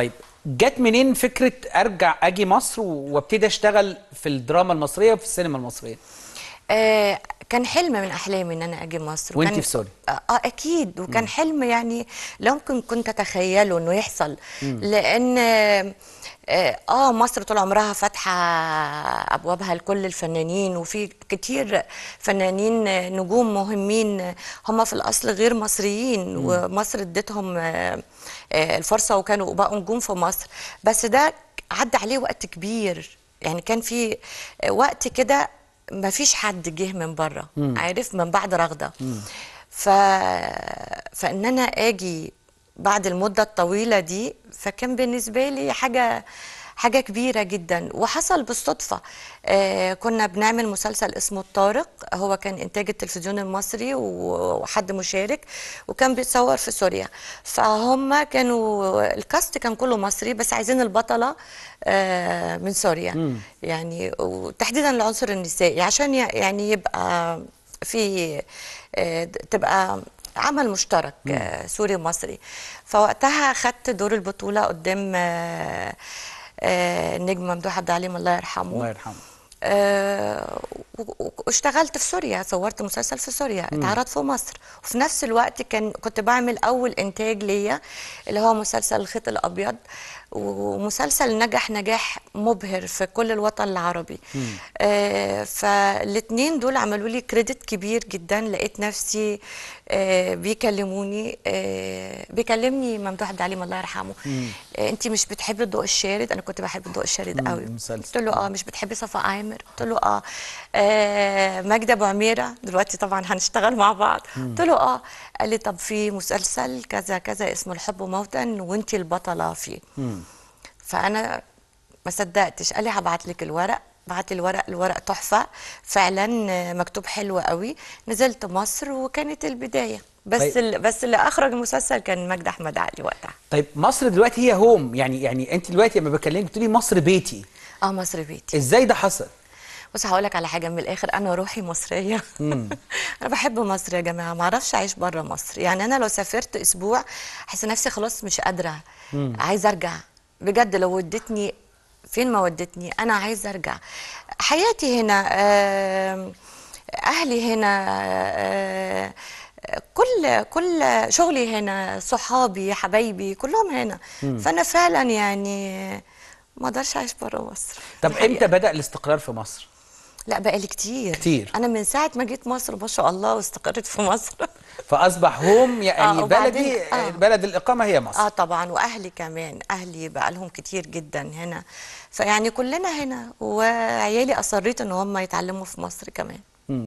طيب جت منين فكره ارجع اجي مصر وابتدي اشتغل في الدراما المصريه وفي السينما المصريه آه كان حلم من احلامي ان انا اجي مصر وانت في سوريا آه،, اه اكيد وكان مم. حلم يعني لا يمكن كنت اتخيله انه يحصل مم. لان آه آه،, اه مصر طول عمرها فاتحه ابوابها لكل الفنانين وفي كتير فنانين نجوم مهمين هم في الاصل غير مصريين مم. ومصر ادتهم آه، آه، الفرصه وكانوا بقوا نجوم في مصر بس ده عدى عليه وقت كبير يعني كان في وقت كده ما فيش حد جه من بره عارف من بعد رغده ف... فان انا اجي بعد المدة الطويلة دي فكان بالنسبة لي حاجة حاجة كبيرة جدا وحصل بالصدفة آه كنا بنعمل مسلسل اسمه الطارق هو كان إنتاج التلفزيون المصري وحد مشارك وكان بيتصور في سوريا فهم كانوا الكاست كان كله مصري بس عايزين البطلة آه من سوريا م. يعني وتحديدا العنصر النسائي عشان يعني يبقى في آه تبقى عمل مشترك مم. آه، سوري ومصري فوقتها خدت دور البطوله قدام النجم آه، آه، ممدوح عبد العليم الله يرحمه الله يرحمه آه، واشتغلت في سوريا صورت مسلسل في سوريا اتعرض في مصر وفي نفس الوقت كان كنت بعمل اول انتاج ليا اللي هو مسلسل الخيط الابيض ومسلسل نجح نجاح مبهر في كل الوطن العربي آه فالاثنين دول عملوا لي كريدت كبير جدا لقيت نفسي آه بيكلموني آه بيكلمني ممدوح عبد العليم الله يرحمه آه انت مش بتحبي الضوء الشارد انا كنت بحب الضوء الشارد قوي قلت له اه مش بتحبي صفاء عام عامر قلت له اه, آه ماجده ابو عميره دلوقتي طبعا هنشتغل مع بعض قلت له اه قال لي طب في مسلسل كذا كذا اسمه الحب موتا وانت البطله فيه مم. فانا ما صدقتش قال لي هبعت لك الورق بعت الورق الورق تحفه فعلا مكتوب حلو قوي نزلت مصر وكانت البدايه بس طيب. اللي بس اللي اخرج المسلسل كان مجد احمد علي وقتها طيب مصر دلوقتي هي هوم يعني يعني انت دلوقتي لما بكلمك بتقولي مصر بيتي اه مصر بيتي ازاي ده حصل بص هقول لك على حاجه من الاخر انا روحي مصريه انا بحب مصر يا جماعه ما اعرفش اعيش بره مصر يعني انا لو سافرت اسبوع احس نفسي خلاص مش قادره عايزه ارجع بجد لو ودتني فين ما ودتني انا عايزه ارجع حياتي هنا اهلي هنا كل كل شغلي هنا صحابي حبايبي كلهم هنا مم. فانا فعلا يعني ما اقدرش اعيش بره مصر طب امتى بدا الاستقرار في مصر لا بقالي كتير كتير انا من ساعه ما جيت مصر ما شاء الله واستقريت في مصر فاصبح هوم آه، يعني آه بلدي آه بلد الاقامه هي مصر اه طبعا واهلي كمان اهلي بقى لهم كتير جدا هنا فيعني كلنا هنا وعيالي اصريت ان هم يتعلموا في مصر كمان